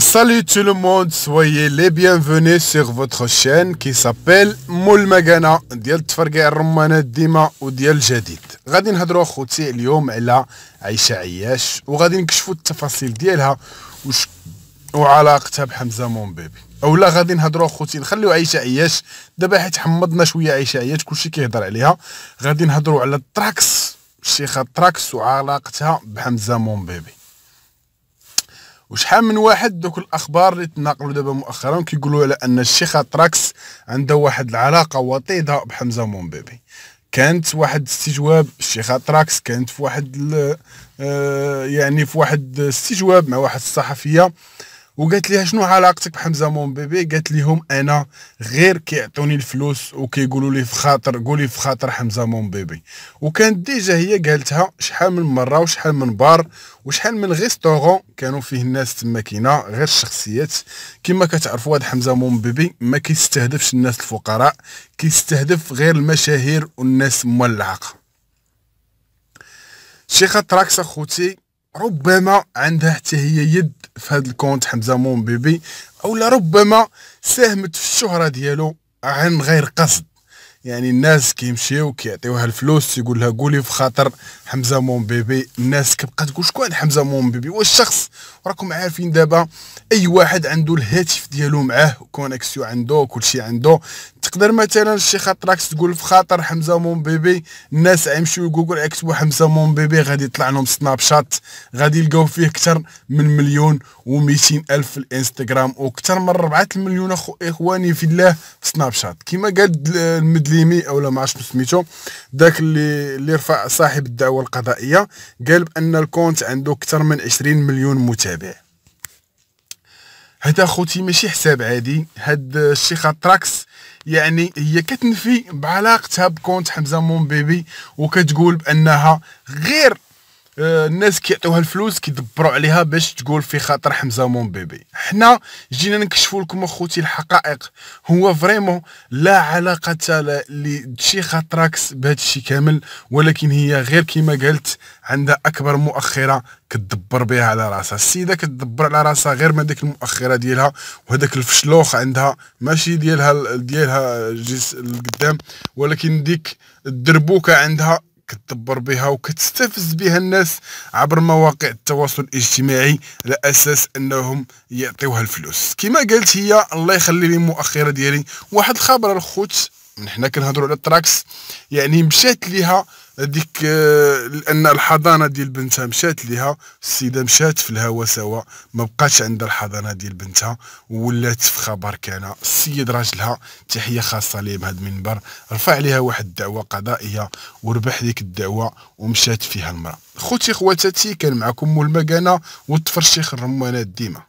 Salut tout le monde, soyez les bienvenus sur votre chaîne qui s'appelle مول مكانة ديال تفرقع الرمانات ديما وديال الجديد غادي نهضروا اخوتي اليوم على عائشة عياش وغادي نكشفوا التفاصيل ديالها وش وعلاقتها بحمزة مون بيبي. اولا غادي نهضروا اخوتي نخليو عائشة عياش دابا حيت حمضنا شويه عائشة عياش كلشي كيهضر عليها غادي نهضروا على التراكس الشيخة التراكس وعلاقتها بحمزة مون بيبي. وشحال من واحد دوك الاخبار اللي تناقلوا دابا مؤخرا كيقولوا على ان الشيخ تراكس عنده واحد العلاقه وطيده بحمزه مومبيبي كانت واحد استجواب الشيخ تراكس كانت في واحد آه يعني في واحد استجواب مع واحد الصحفيه وقالت ليها شنو علاقتك بحمزه مون بيبي قالت لهم انا غير كيعطوني الفلوس وكيقولوا لي في خاطر قولي في خاطر حمزه مون بيبي وكانت ديجا هي قالتها شحال من مره وشحال من بار وشحال من ريستورون كانوا فيه الناس تما كاينه غير الشخصيات كما كتعرفوا هاد حمزه مون بيبي ما كيستهدفش الناس الفقراء كيستهدف غير المشاهير والناس مولعقه شيخه تراكس اخوتي ربما عندها حتى هي يد في هذا الكونت حمزه مون بيبي او ربما ساهمت في الشهره ديالو عن غير قصد يعني الناس كيمشيو كيعطيوها الفلوس يقول لها قولي في خاطر حمزه مون بيبي الناس كتبقى تقول شكون حمزه مون بيبي هو الشخص راكم عارفين دابا اي واحد عنده الهاتف ديالو معاه كونيكسيو عنده كلشي عنده تقدر مثلا شي خاطرك تقول في خاطر حمزه مون بيبي الناس غيمشيو جوجل يكتبوا حمزه مون بيبي غادي يطلع لهم سناب شات غادي يلقاو فيه اكثر من مليون و الف في الانستغرام واكثر من 4 مليون اخو اخواني في الله في سناب شات كما قال المدليمي اولا ما عرفتش سميتو داك اللي اللي رفع صاحب الدعوه القضائيه قال بان الكونت عنده اكثر من 20 مليون متابع هذا خوتي ماشي حساب عادي هاد الشيخ تراكس يعني هي كتنفي بعلاقتها بكونت حمزه مون بيبي وكتقول بانها غير آه، الناس كيعطيوها الفلوس كيدبروا عليها باش تقول في خاطر حمزه مون بيبي حنا جينا نكشفوا لكم اخوتي الحقائق هو فريمون لا علاقه لشي خاطراكس بهذا الشيء كامل ولكن هي غير كما قالت عندها اكبر مؤخره كتدبر بها على راسها السيده كتدبر على راسها غير من ديك المؤخره ديالها وهداك الفشلوخ عندها ماشي ديالها ديالها الجس القدام ولكن ديك الدربوكه عندها كتدبر بها وكتستفز بها الناس عبر مواقع التواصل الاجتماعي على اساس انهم يعطيوها الفلوس كما قالت هي الله يخلي لي المؤخره ديالي واحد الخبر الخوت حنا كنهضروا على التراكس يعني مشات ليها هذيك آه، لان الحضانه ديال بنتها مشات ليها السيده مشات في الهوا سوا ما بقاش عندها الحضانه ديال بنتها ولات في خبر كان السيد راجلها تحيه خاصه ليه بهذا المنبر رفع عليها واحد الدعوه قضائيه وربح ديك الدعوه ومشات فيها المراه خوتي خواتاتي كان معكم مول مكانه والطفر الرمانات ديما